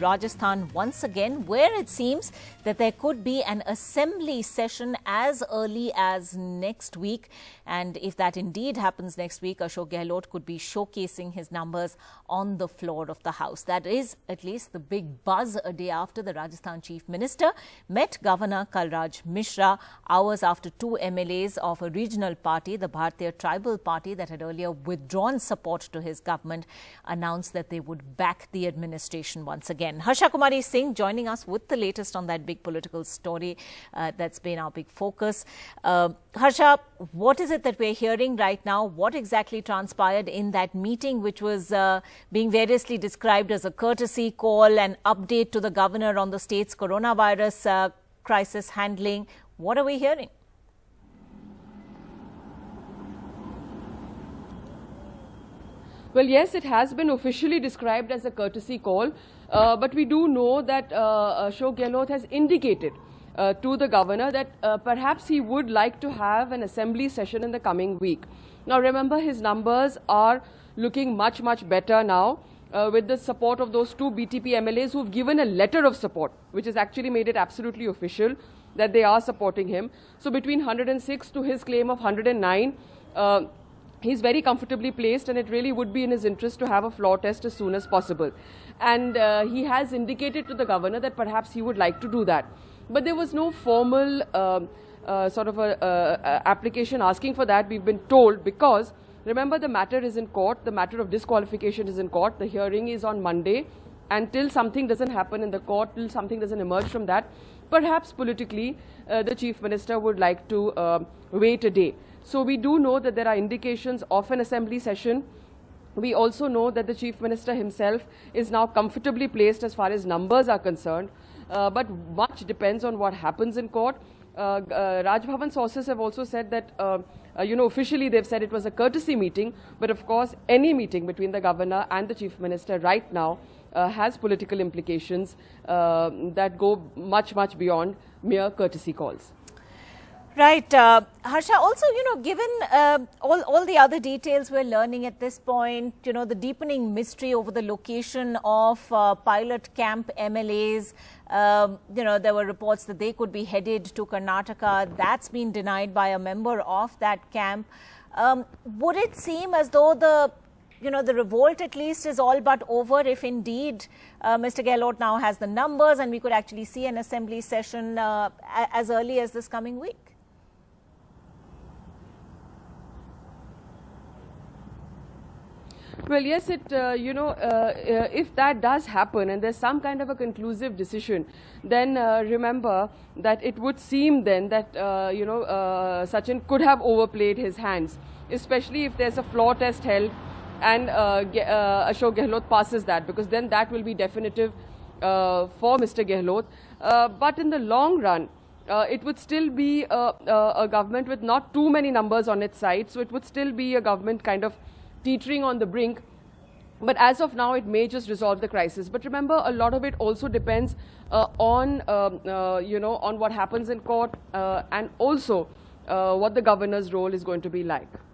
Rajasthan once again, where it seems that there could be an assembly session as early as next week. And if that indeed happens next week, Ashok Gehlot could be showcasing his numbers on the floor of the House. That is at least the big buzz a day after the Rajasthan Chief Minister met Governor Kalraj Mishra hours after two MLAs of a regional party, the Bharatiya Tribal Party that had earlier withdrawn support to his government, announced that they would back the administration once again again. Harsha Kumari Singh joining us with the latest on that big political story uh, that's been our big focus. Uh, Harsha, what is it that we're hearing right now? What exactly transpired in that meeting, which was uh, being variously described as a courtesy call, an update to the governor on the state's coronavirus uh, crisis handling? What are we hearing? Well, yes, it has been officially described as a courtesy call, uh, but we do know that uh, Ashok Gehlot has indicated uh, to the governor that uh, perhaps he would like to have an assembly session in the coming week. Now, remember, his numbers are looking much, much better now. Uh, with the support of those two BTP MLAs who've given a letter of support, which has actually made it absolutely official that they are supporting him. So between 106 to his claim of 109, uh, he's very comfortably placed and it really would be in his interest to have a floor test as soon as possible. And uh, he has indicated to the governor that perhaps he would like to do that. But there was no formal um, uh, sort of a, uh, uh, application asking for that, we've been told, because remember the matter is in court, the matter of disqualification is in court, the hearing is on Monday, and till something doesn't happen in the court, till something doesn't emerge from that, perhaps politically uh, the chief minister would like to um, wait a day. So we do know that there are indications of an assembly session. We also know that the chief minister himself is now comfortably placed as far as numbers are concerned. Uh, but much depends on what happens in court. Uh, uh, Raj Bhavan sources have also said that, uh, uh, you know, officially they've said it was a courtesy meeting, but of course, any meeting between the governor and the chief minister right now uh, has political implications uh, that go much, much beyond mere courtesy calls. Right, uh, Harsha. Also, you know, given uh, all all the other details we're learning at this point, you know, the deepening mystery over the location of uh, pilot camp MLAs. Um, you know, there were reports that they could be headed to Karnataka. That's been denied by a member of that camp. Um, would it seem as though the you know, the revolt at least is all but over if indeed uh, Mr. Gehlot now has the numbers and we could actually see an assembly session uh, as early as this coming week. Well, yes, it, uh, you know, uh, uh, if that does happen and there's some kind of a conclusive decision, then uh, remember that it would seem then that, uh, you know, uh, Sachin could have overplayed his hands, especially if there's a floor test held and Ashok Gehlot passes that because then that will be definitive for Mr. Gehlot. but in the long run, uh, it would still be a, a, a, government with not too many numbers on its side. So it would still be a government kind of teetering on the brink. But as of now, it may just resolve the crisis. But remember, a lot of it also depends uh, on, um, uh, you know, on what happens in court uh, and also uh, what the governor's role is going to be like.